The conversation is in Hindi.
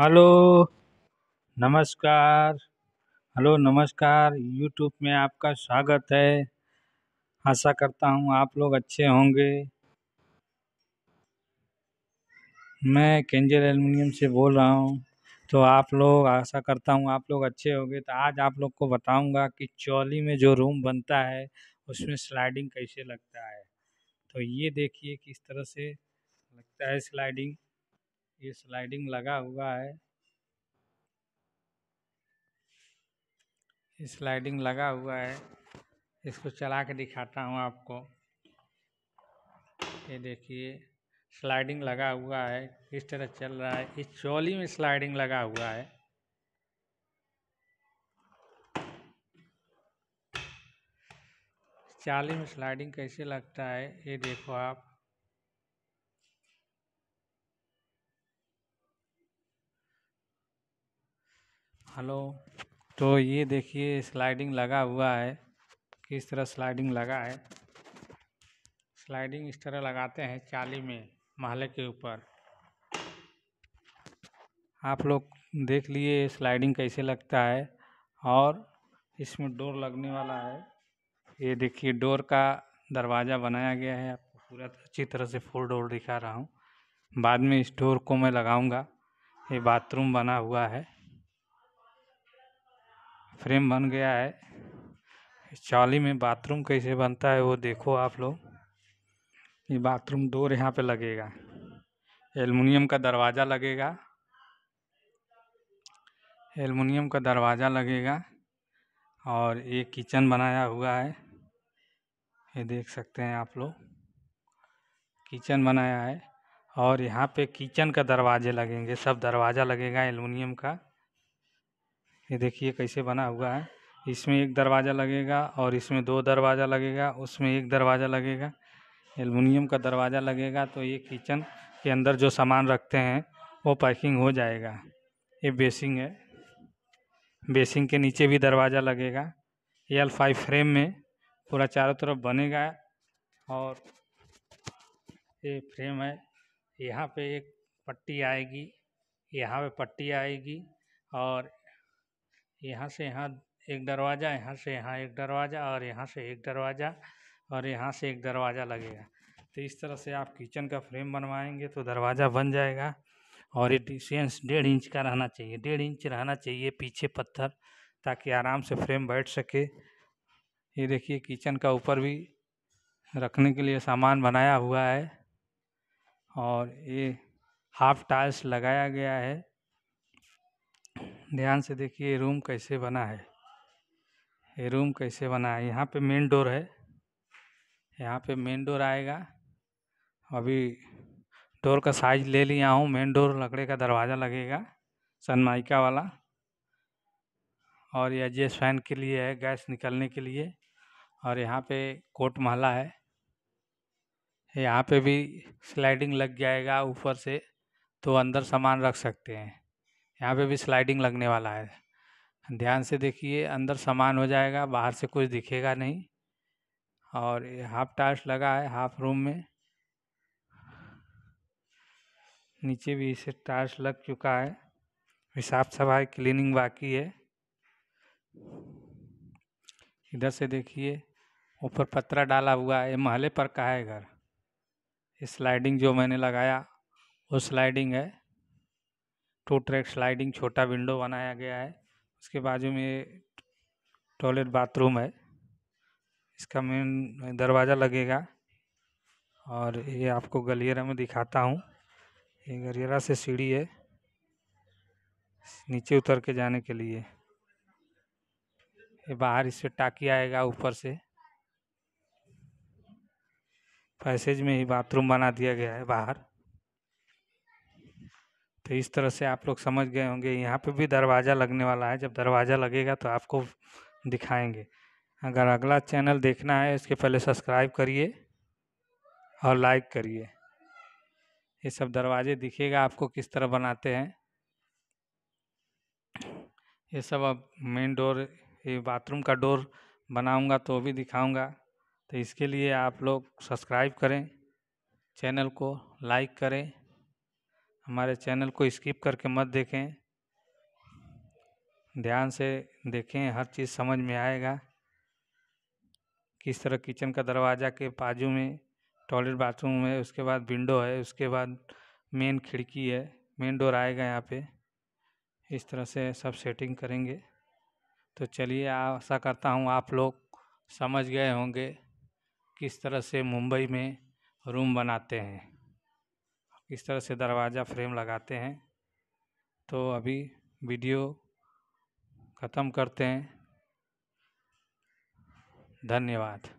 हेलो नमस्कार हेलो नमस्कार यूट्यूब में आपका स्वागत है आशा करता हूँ आप लोग अच्छे होंगे मैं केंजल एलमिनियम से बोल रहा हूँ तो आप लोग आशा करता हूँ आप लोग अच्छे होंगे तो आज आप लोग को बताऊँगा कि चौली में जो रूम बनता है उसमें स्लाइडिंग कैसे लगता है तो ये देखिए किस तरह से लगता है स्लाइडिंग ये स्लाइडिंग लगा हुआ है स्लाइडिंग लगा हुआ है इसको चला के दिखाता हूँ आपको ये देखिए स्लाइडिंग लगा हुआ है किस तरह चल रहा है इस चौली में स्लाइडिंग लगा हुआ है चाली में स्लाइडिंग कैसे लगता है ये देखो आप हेलो तो ये देखिए स्लाइडिंग लगा हुआ है किस तरह स्लाइडिंग लगा है स्लाइडिंग इस तरह लगाते हैं चाली में महले के ऊपर आप लोग देख लिए स्लाइडिंग कैसे लगता है और इसमें डोर लगने वाला है ये देखिए डोर का दरवाज़ा बनाया गया है आपको पूरा अच्छी तरह से फुल डोर दिखा रहा हूँ बाद में इस डोर को मैं लगाऊंगा ये बाथरूम बना हुआ है फ्रेम बन गया है चाली में बाथरूम कैसे बनता है वो देखो आप लोग ये बाथरूम डोर यहाँ पे लगेगा एलमिनियम का दरवाज़ा लगेगा एलमिनियम का दरवाज़ा लगेगा और ये किचन बनाया हुआ है ये देख सकते हैं आप लोग किचन बनाया है और यहाँ पे किचन का दरवाजे लगेंगे सब दरवाज़ा लगेगा एलमिनियम का ये देखिए कैसे बना हुआ है इसमें एक दरवाज़ा लगेगा और इसमें दो दरवाज़ा लगेगा उसमें एक दरवाज़ा लगेगा एलमिनियम का दरवाज़ा लगेगा तो ये किचन के अंदर जो सामान रखते हैं वो पैकिंग हो जाएगा ये बेसिंग है बेसिंग के नीचे भी दरवाज़ा लगेगा ये एल फाइव फ्रेम में पूरा चारों तरफ बनेगा और ये फ्रेम है यहाँ पे एक पट्टी आएगी यहाँ पे पट्टी आएगी और यहाँ से यहाँ एक दरवाज़ा यहाँ से यहाँ एक दरवाज़ा और यहाँ से एक दरवाज़ा और यहाँ से एक दरवाज़ा लगेगा तो इस तरह से आप किचन का फ्रेम बनवाएंगे तो दरवाज़ा बन जाएगा और ये डिस्टेंस डेढ़ इंच का रहना चाहिए डेढ़ इंच रहना चाहिए पीछे पत्थर ताकि आराम से फ्रेम बैठ सके ये देखिए किचन का ऊपर भी रखने के लिए सामान बनाया हुआ है और ये हाफ टाइल्स लगाया गया है ध्यान से देखिए रूम कैसे बना है ये रूम कैसे बना है यहाँ पे मेन डोर है यहाँ पे मेन डोर आएगा अभी डोर का साइज ले लिया हूँ मेन डोर लकड़े का दरवाज़ा लगेगा सनमाइका वाला और यह जेस फैन के लिए है गैस निकलने के लिए और यहाँ पे कोट महला है यहाँ पे भी स्लाइडिंग लग जाएगा ऊपर से तो अंदर सामान रख सकते हैं यहाँ पे भी स्लाइडिंग लगने वाला है ध्यान से देखिए अंदर सामान हो जाएगा बाहर से कुछ दिखेगा नहीं और ये हाफ टाइल्स लगा है हाफ रूम में नीचे भी इसे टाइल्स लग चुका है अभी साफ सफाई क्लीनिंग बाकी है इधर से देखिए ऊपर पत्रा डाला हुआ है ये महले पर का है घर ये स्लाइडिंग जो मैंने लगाया वो स्लाइडिंग है टू ट्रैक स्लाइडिंग छोटा विंडो बनाया गया है उसके बाजू में टॉयलेट बाथरूम है इसका मेन दरवाज़ा लगेगा और ये आपको गलियरा में दिखाता हूँ ये गलियरा से सीढ़ी है नीचे उतर के जाने के लिए ये बाहर इससे टाकी आएगा ऊपर से पैसेज में ही बाथरूम बना दिया गया है बाहर तो इस तरह से आप लोग समझ गए होंगे यहाँ पे भी दरवाज़ा लगने वाला है जब दरवाज़ा लगेगा तो आपको दिखाएंगे अगर अगला चैनल देखना है इसके पहले सब्सक्राइब करिए और लाइक करिए ये सब दरवाजे दिखेगा आपको किस तरह बनाते हैं ये सब अब मेन डोर ये बाथरूम का डोर बनाऊंगा तो भी दिखाऊंगा तो इसके लिए आप लोग सब्सक्राइब करें चैनल को लाइक करें हमारे चैनल को स्किप करके मत देखें ध्यान से देखें हर चीज़ समझ में आएगा किस तरह किचन का दरवाज़ा के बाजू में टॉयलेट बाथरूम है उसके बाद विंडो है उसके बाद मेन खिड़की है मेन डोर आएगा यहाँ पे इस तरह से सब सेटिंग करेंगे तो चलिए आशा करता हूँ आप लोग समझ गए होंगे किस तरह से मुंबई में रूम बनाते हैं इस तरह से दरवाज़ा फ्रेम लगाते हैं तो अभी वीडियो ख़त्म करते हैं धन्यवाद